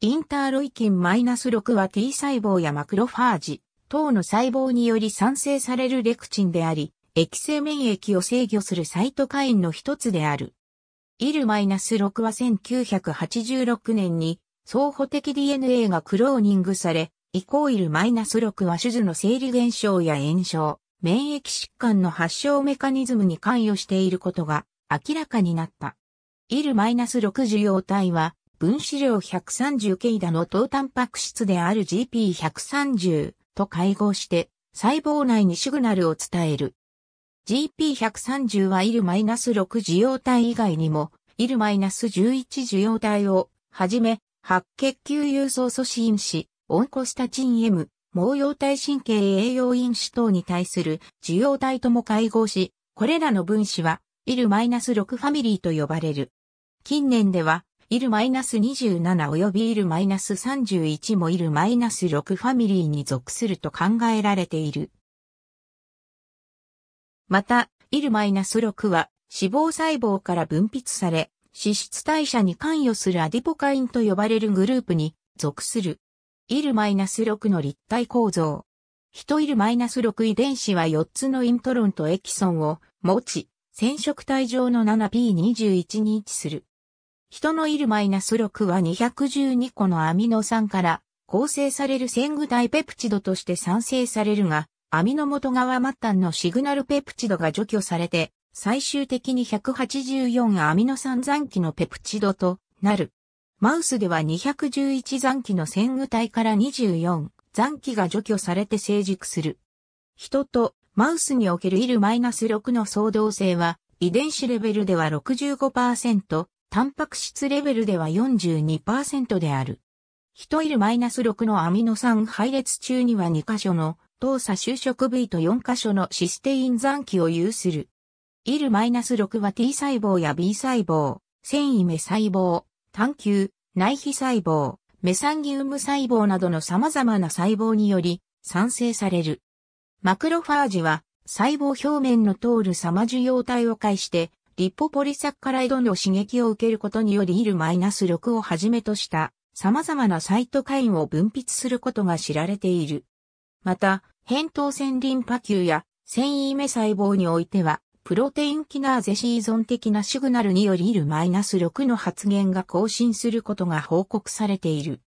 インターロイキンマイナス -6 は T 細胞やマクロファージ等の細胞により産生されるレクチンであり、液性免疫を制御するサイトカインの一つである。イルマイナス -6 は1986年に双補的 DNA がクローニングされ、イコイル -6 は手術の生理現象や炎症、免疫疾患の発症メカニズムに関与していることが明らかになった。イルマイナス -6 受容体は分子量 130K だの糖タンパク質である GP130 と会合して細胞内にシグナルを伝える。GP130 はナス6受容体以外にもナス1 1受容体をはじめ白血球輸送素子因子、オンコスタチン M、毛様体神経栄養因子等に対する受容体とも会合し、これらの分子はイル6ファミリーと呼ばれる。近年ではイル -27 及びイル -31 もイル -6 ファミリーに属すると考えられている。また、イル -6 は脂肪細胞から分泌され、脂質代謝に関与するアディポカインと呼ばれるグループに属する。イル -6 の立体構造。人イル -6 遺伝子は4つのイントロンとエキソンを持ち、染色体上の 7p21 に位置する。人のいるマイナス6は212個のアミノ酸から構成される線具体ペプチドとして産生されるが、アミノ元側末端のシグナルペプチドが除去されて、最終的に184アミノ酸残機のペプチドとなる。マウスでは211残機の線具体から24残機が除去されて成熟する。人とマウスにおけるイル -6 の相動性は遺伝子レベルでは65%、タンパク質レベルでは42%である。ヒトイル -6 のアミノ酸配列中には2箇所の糖鎖収縮部位と4箇所のシステイン残機を有する。イル -6 は T 細胞や B 細胞、繊維目細胞、単球、内皮細胞、メサンギウム細胞などの様々な細胞により産生される。マクロファージは細胞表面の通る様受容体を介してリポポリサッカライドの刺激を受けることによりイル -6 をはじめとした様々なサイトカインを分泌することが知られている。また、扁桃腺リンパ球や繊維目細胞においては、プロテインキナーゼシーゾン的なシグナルによりイル -6 の発現が更新することが報告されている。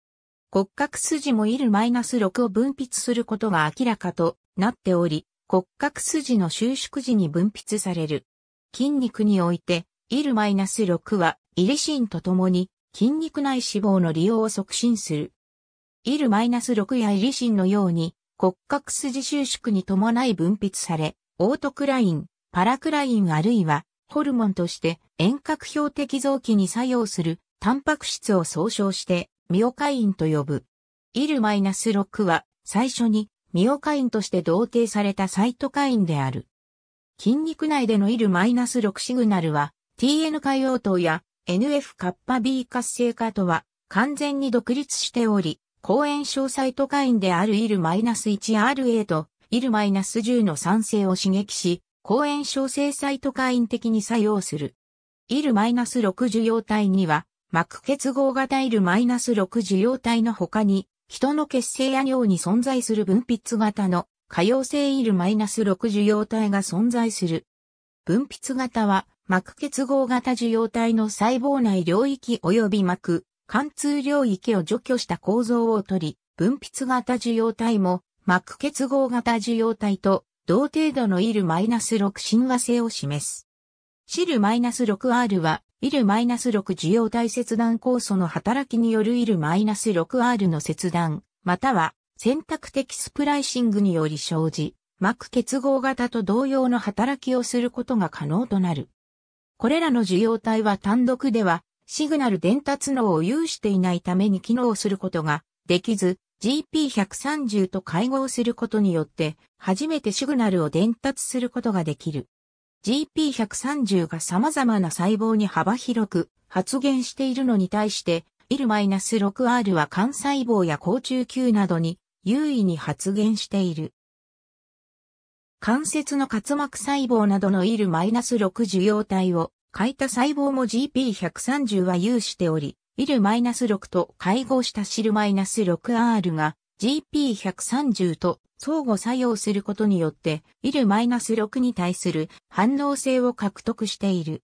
骨格筋もイル -6 を分泌することが明らかとなっており、骨格筋の収縮時に分泌される筋肉において、ナス6は、イリシンとともに、筋肉内脂肪の利用を促進する。ナス6やイリシンのように、骨格筋収縮に伴い分泌され、オートクライン、パラクラインあるいは、ホルモンとして遠隔標的臓器に作用するタンパク質を総称してミオカインと呼ぶ。ナス6は最初にミオカインとして同定されたサイトカインである。筋肉内でのイル -6 シグナルは TN 化用等や NF カッパ B 活性化とは完全に独立しており、抗炎症サイトカインであるイルマイナス -1RA とイルマイナス -10 の酸性を刺激し、抗炎症性サイトカイン的に作用する。イルマイナス -6 受容体には、膜結合型イル -6 受容体の他に、人の血清や尿に存在する分泌型の可用性イル -6 受容体が存在する。分泌型は膜結合型受容体の細胞内領域及び膜、貫通領域を除去した構造をとり、分泌型受容体も膜結合型受容体と同程度のイル -6 親和性を示す。シル -6R は、イル -6 受容体切断酵素の働きによるイル -6R の切断、または選択的スプライシングにより生じ、膜結合型と同様の働きをすることが可能となる。これらの受容体は単独では、シグナル伝達能を有していないために機能することができず、GP130 と会合することによって、初めてシグナルを伝達することができる。GP130 が様々な細胞に幅広く発現しているのに対して、IL-6R は幹細胞や甲虫球などに優位に発現している。関節の滑膜細胞などのナス6受容体を書いた細胞も GP130 は有しており、ナス6と会合したイナス6 r が GP130 と相互作用することによってナス6に対する反応性を獲得している。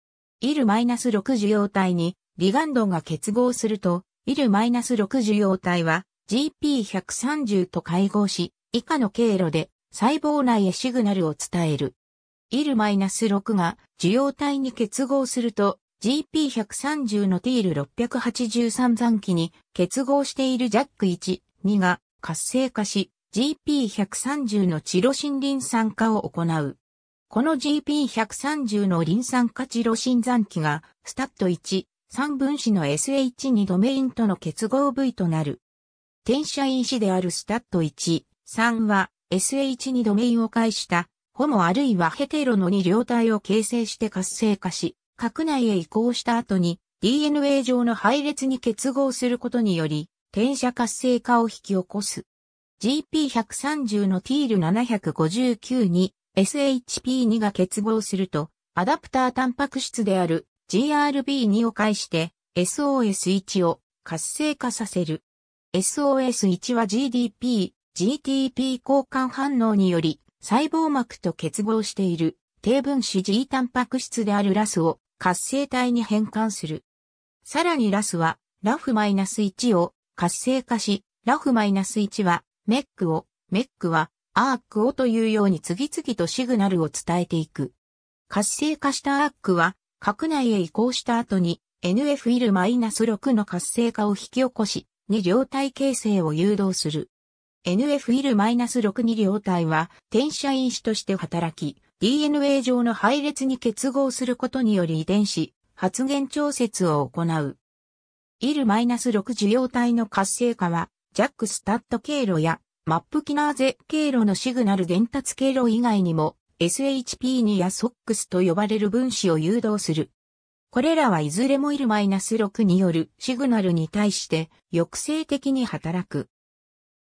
ナス6受容体にリガンドが結合するとナス6受容体は GP130 と会合し、以下の経路で細胞内へシグナルを伝える。ナス6が受容体に結合すると GP130 のティール6 8 3残機に結合している JAK1、2が活性化し GP130 のチロシンリン酸化を行う。この GP130 のリン酸化チロシン残機がスタット1、3分子の SH2 ドメインとの結合部位となる。転写因子であるスタット1、3は SH にドメインを介したホモあるいはヘテロの2両体を形成して活性化し、核内へ移行した後に DNA 上の配列に結合することにより、転写活性化を引き起こす。GP130 の TIL759 に SHP2 が結合すると、アダプタータンパク質である GRB2 を介して SOS1 を活性化させる。SOS1 は GDP、GTP 交換反応により細胞膜と結合している低分子 G タンパク質であるラスを活性体に変換する。さらにラスはラフ -1 を活性化し、ラフ -1 はメックを、メックはアークをというように次々とシグナルを伝えていく。活性化したアークは核内へ移行した後に NF イル -6 の活性化を引き起こし、に両体形成を誘導する。n f l 6 2両体は転写因子として働き、DNA 上の配列に結合することにより遺伝子、発現調節を行う。IL-6 受容体の活性化は、ジャックスタット経路やマップキナーゼ経路のシグナル伝達経路以外にも、SHP2 や SOX と呼ばれる分子を誘導するこれらはいずれもイイルマナス6によるシグナルに対して抑制的に働く。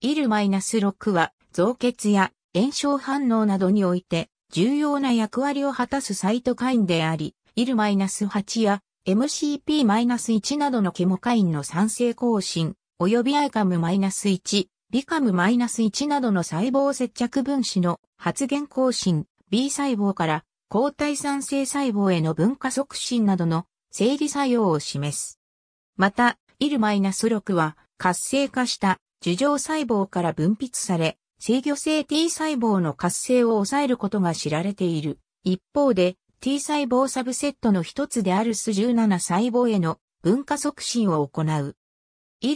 イイルマナス6は増血や炎症反応などにおいて重要な役割を果たすサイトカインであり、イイルマナス8や MCP-1 などのケモカインの酸性更新、及び i イ a m 1マイナス1などの細胞接着分子の発現更新、B 細胞から抗体産生細胞への分化促進などの生理作用を示す。また、ナス6は活性化した樹状細胞から分泌され、制御性 T 細胞の活性を抑えることが知られている。一方で、T 細胞サブセットの一つであるス17細胞への分化促進を行う。ナス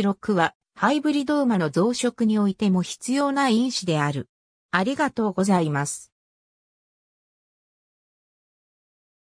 6はハイブリドーマの増殖においても必要な因子である。ありがとうございます。